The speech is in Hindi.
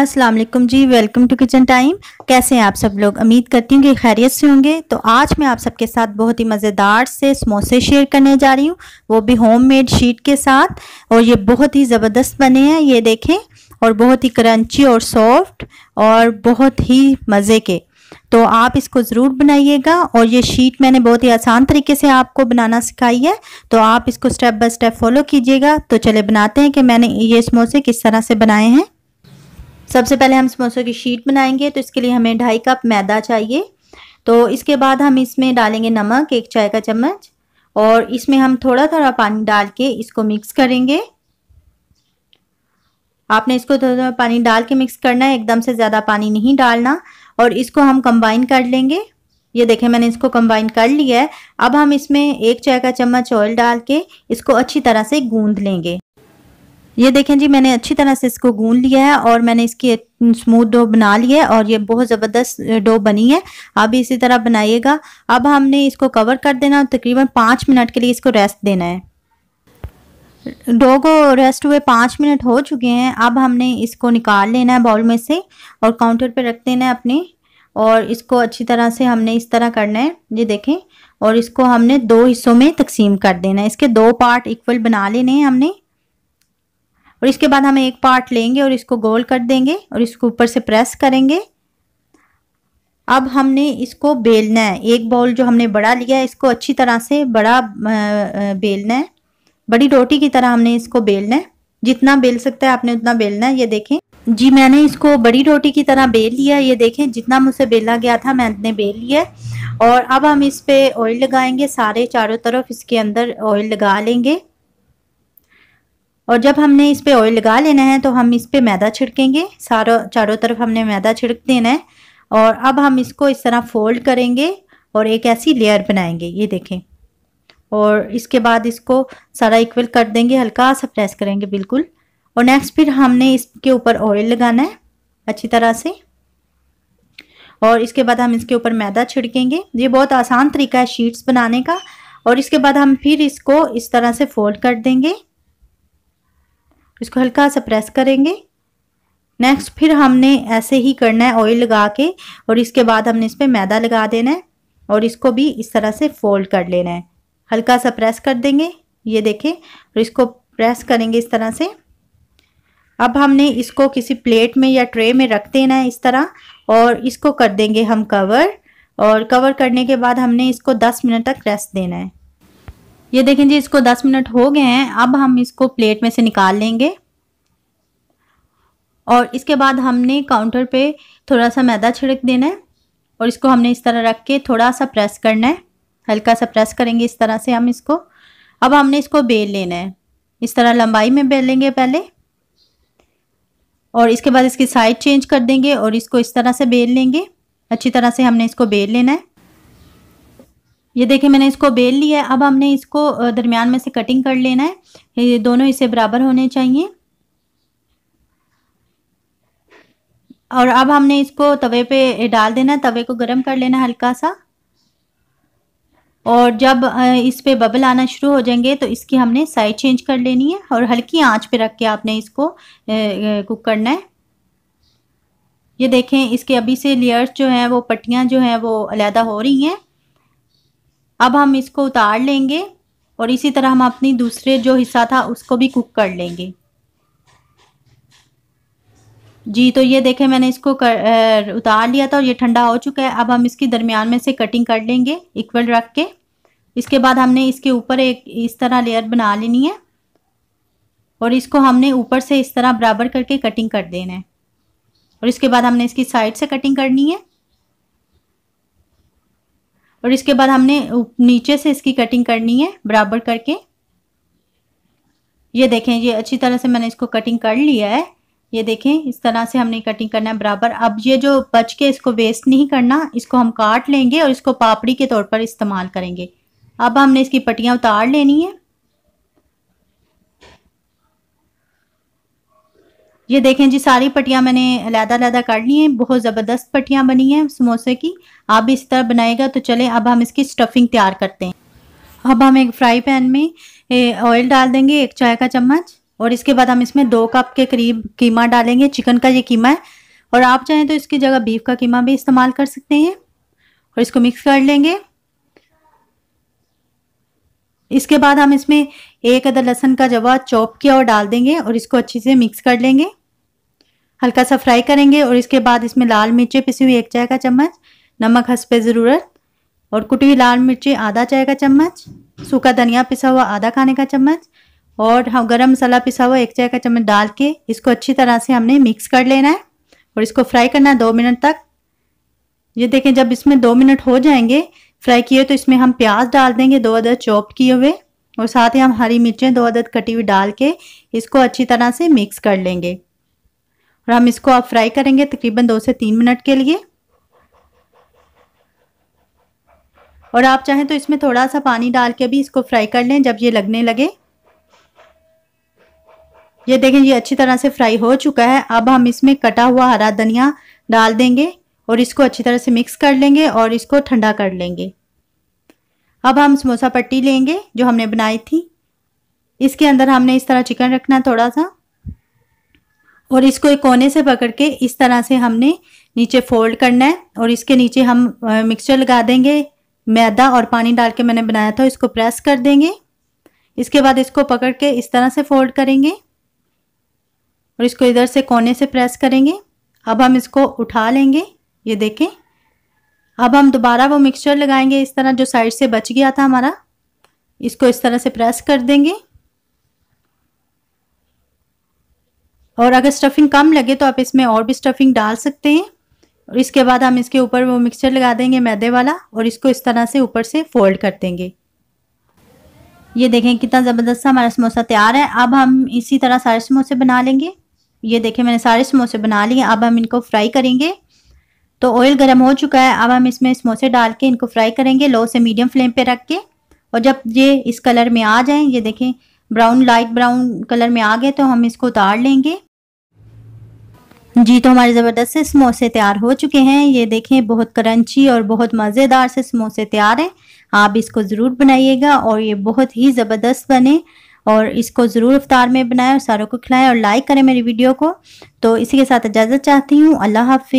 अस्सलाम वालेकुम जी वेलकम टू किचन टाइम कैसे हैं आप सब लोग उम्मीद करती हूँ कि खैरियत से होंगे तो आज मैं आप सबके साथ बहुत ही मज़ेदार से समोसे शेयर करने जा रही हूँ वो भी होममेड शीट के साथ और ये बहुत ही ज़बरदस्त बने हैं ये देखें और बहुत ही क्रंची और सॉफ्ट और बहुत ही मज़े के तो आप इसको ज़रूर बनाइएगा और ये शीट मैंने बहुत ही आसान तरीके से आपको बनाना सिखाई है तो आप इसको स्टेप बाय स्टेप फॉलो कीजिएगा तो चले बनाते हैं कि मैंने ये समोसे किस तरह से बनाए हैं सबसे पहले हम समोसों की शीट बनाएंगे तो इसके लिए हमें ढाई कप मैदा चाहिए तो इसके बाद हम इसमें डालेंगे नमक एक चाय का चम्मच और इसमें हम थोड़ा थोड़ा पानी डाल के इसको मिक्स करेंगे आपने इसको थोड़ा थोड़ा पानी डाल के मिक्स करना है एकदम से ज़्यादा पानी नहीं डालना और इसको हम कंबाइन कर लेंगे ये देखें मैंने इसको कंबाइन कर लिया है अब हम इसमें एक चाय का चम्मच ऑयल डाल के इसको अच्छी तरह से गूंद लेंगे ये देखें जी मैंने अच्छी तरह से इसको गूंद लिया है और मैंने इसकी स्मूथ डो बना ली है और ये बहुत ज़बरदस्त डो बनी है आप इसी तरह बनाइएगा अब हमने इसको कवर कर देना और तकरीबन पाँच मिनट के लिए इसको रेस्ट देना है डो को रेस्ट हुए पाँच मिनट हो चुके हैं अब हमने इसको निकाल लेना है बाउल में से और काउंटर पर रख देना है अपने और इसको अच्छी तरह से हमने इस तरह करना है ये देखें और इसको हमने दो हिस्सों में तकसीम कर देना है इसके दो पार्ट इक्वल बना लेने हैं हमने और इसके बाद हम एक पार्ट लेंगे और इसको गोल कर देंगे और इसको ऊपर से प्रेस करेंगे अब हमने इसको बेलना है एक बॉल जो हमने बड़ा लिया है इसको अच्छी तरह से बड़ा बेलना है बड़ी रोटी की तरह हमने इसको बेलना है जितना बेल सकता है आपने उतना बेलना है ये देखें जी मैंने इसको बड़ी रोटी की तरह बेल लिया ये देखें जितना मुझसे बेला गया था मैंने बेल लिया और अब हम इस पर ऑयल लगाएंगे सारे चारों तरफ इसके अंदर ऑयल लगा लेंगे और जब हमने इस पर ऑयल लगा लेना है तो हम इस पर मैदा छिड़केंगे सारों चारों तरफ हमने मैदा छिड़क देना है और अब हम इसको इस तरह फोल्ड करेंगे और एक ऐसी लेयर बनाएंगे ये देखें और इसके बाद इसको सारा इक्वल कर देंगे हल्का सा प्रेस करेंगे बिल्कुल और नेक्स्ट फिर हमने इसके ऊपर ऑयल लगाना है अच्छी तरह से और इसके बाद हम इसके ऊपर मैदा छिड़केंगे ये बहुत आसान तरीका है शीट्स बनाने का और इसके बाद हम फिर इसको इस तरह से फोल्ड कर देंगे इसको हल्का सा प्रेस करेंगे नेक्स्ट फिर हमने ऐसे ही करना है ऑयल लगा के और इसके बाद हमने इस पर मैदा लगा देना है और इसको भी इस तरह से फोल्ड कर लेना है हल्का सा प्रेस कर देंगे ये देखें और इसको प्रेस करेंगे इस तरह से अब हमने इसको किसी प्लेट में या ट्रे में रख देना है इस तरह और इसको कर देंगे हम कवर और कवर करने के बाद हमने इसको 10 मिनट तक रेस्ट देना है ये देखें जी इसको 10 मिनट हो गए हैं अब हम इसको प्लेट में से निकाल लेंगे और इसके बाद हमने काउंटर पे थोड़ा सा मैदा छिड़क देना है और इसको हमने इस तरह रख के थोड़ा सा प्रेस करना है हल्का सा प्रेस करेंगे इस तरह से हम इसको अब हमने इसको बेल लेना है इस तरह लंबाई में बेलेंगे पहले और इसके बाद इसकी साइड चेंज कर देंगे और इसको इस तरह से बेल लेंगे अच्छी तरह से हमने इसको बेल लेना है ये देखिए मैंने इसको बेल लिया है अब हमने इसको दरमियान में से कटिंग कर लेना है ये दोनों इसे बराबर होने चाहिए और अब हमने इसको तवे पे डाल देना है तवे को गर्म कर लेना हल्का सा और जब इस पे बबल आना शुरू हो जाएंगे तो इसकी हमने साइड चेंज कर लेनी है और हल्की आंच पे रख के आपने इसको कुक करना है ये देखें इसके अभी से लेयर्स जो हैं वो पट्टियाँ जो हैं वो अलहदा हो रही हैं अब हम इसको उतार लेंगे और इसी तरह हम अपनी दूसरे जो हिस्सा था उसको भी कुक कर लेंगे जी तो ये देखें मैंने इसको कर, उतार लिया था और ये ठंडा हो चुका है अब हम इसकी दरमियान में से कटिंग कर लेंगे इक्वल रख के इसके बाद हमने इसके ऊपर एक इस तरह लेयर बना लेनी है और इसको हमने ऊपर से इस तरह बराबर करके कटिंग कर देना है और इसके बाद हमने इसकी साइड से कटिंग करनी है और इसके बाद हमने नीचे से इसकी कटिंग करनी है बराबर करके ये देखें ये अच्छी तरह से मैंने इसको कटिंग कर लिया है ये देखें इस तरह से हमने कटिंग करना है बराबर अब ये जो बच के इसको वेस्ट नहीं करना इसको हम काट लेंगे और इसको पापड़ी के तौर पर इस्तेमाल करेंगे अब हमने इसकी पट्टियाँ उतार लेनी है ये देखें जी सारी पट्टियां मैंने अलहदा अलहदा काट ली हैं बहुत ज़बरदस्त पट्टियां बनी हैं समोसे की आप भी इस तरह बनाएगा तो चले अब हम इसकी स्टफिंग तैयार करते हैं अब हम एक फ्राई पैन में ऑयल डाल देंगे एक चाय का चम्मच और इसके बाद हम इसमें दो कप के करीब कीमा डालेंगे चिकन का ये कीमा है और आप चाहें तो इसकी जगह बीफ का कीमा भी इस्तेमाल कर सकते हैं और इसको मिक्स कर लेंगे इसके बाद हम इसमें एक अदर लहसन का जवा चॉप किया और डाल देंगे और इसको अच्छे से मिक्स कर लेंगे हल्का सा फ्राई करेंगे और इसके बाद इसमें लाल मिर्चें पिसी हुई एक चाय का चम्मच नमक हंस पे ज़रूरत और कुटी हुई लाल मिर्ची आधा चाय का चम्मच सूखा धनिया पिसा हुआ आधा खाने का चम्मच और हम हाँ, गरम मसाला पिसा हुआ एक चाय का चम्मच डाल के इसको अच्छी तरह से हमने मिक्स कर लेना है और इसको फ्राई करना है दो मिनट तक ये देखें जब इसमें दो मिनट हो जाएंगे फ्राई किए तो इसमें हम प्याज डाल देंगे दो अदर चॉप किए हुए और साथ ही हम हरी मिर्चें दो अदद कटी हुई डाल के इसको अच्छी तरह से मिक्स कर लेंगे और हम इसको अब फ्राई करेंगे तकरीबन दो से तीन मिनट के लिए और आप चाहें तो इसमें थोड़ा सा पानी डाल के भी इसको फ्राई कर लें जब ये लगने लगे ये देखें ये अच्छी तरह से फ्राई हो चुका है अब हम इसमें कटा हुआ हरा धनिया डाल देंगे और इसको अच्छी तरह से मिक्स कर लेंगे और इसको ठंडा कर लेंगे अब हम समोसा पट्टी लेंगे जो हमने बनाई थी इसके अंदर हमने इस तरह चिकन रखना थोड़ा सा और इसको एक कोने से पकड़ के इस तरह से हमने नीचे फोल्ड करना है और इसके नीचे हम मिक्सचर लगा देंगे मैदा और पानी डाल के मैंने बनाया था इसको प्रेस कर देंगे इसके बाद इसको पकड़ के इस तरह से फोल्ड करेंगे और इसको इधर से कोने से प्रेस करेंगे अब हम इसको उठा लेंगे ये देखें अब हम दोबारा वो मिक्सचर लगाएंगे इस तरह जो साइड से बच गया था हमारा इसको इस तरह से प्रेस कर देंगे और अगर स्टफिंग कम लगे तो आप इसमें और भी स्टफिंग डाल सकते हैं और इसके बाद हम इसके ऊपर वो मिक्सचर लगा देंगे मैदे वाला और इसको इस तरह से ऊपर से फोल्ड कर देंगे ये देखें कितना ज़बरदस्त सा हमारा समोसा तैयार है अब हम इसी तरह सारे समोसे बना लेंगे ये देखें मैंने सारे समोसे बना लिए अब हम इनको फ्राई करेंगे तो ऑयल गर्म हो चुका है अब हम इसमें समोसे डाल के इनको फ्राई करेंगे लो से मीडियम फ्लेम पे रख के और जब ये इस कलर में आ जाए ये देखें ब्राउन लाइट ब्राउन कलर में आ गए तो हम इसको उतार लेंगे जी तो हमारे ज़बरदस्त से समोसे तैयार हो चुके हैं ये देखें बहुत करंची और बहुत मज़ेदार से समोसे तैयार हैं आप इसको ज़रूर बनाइएगा और ये बहुत ही ज़बरदस्त बने और इसको ज़रूर अफ्तार में बनाएं और सारों को खिलाएं और लाइक करें मेरी वीडियो को तो इसी के साथ इजाज़त चाहती हूँ अल्लाह हाफि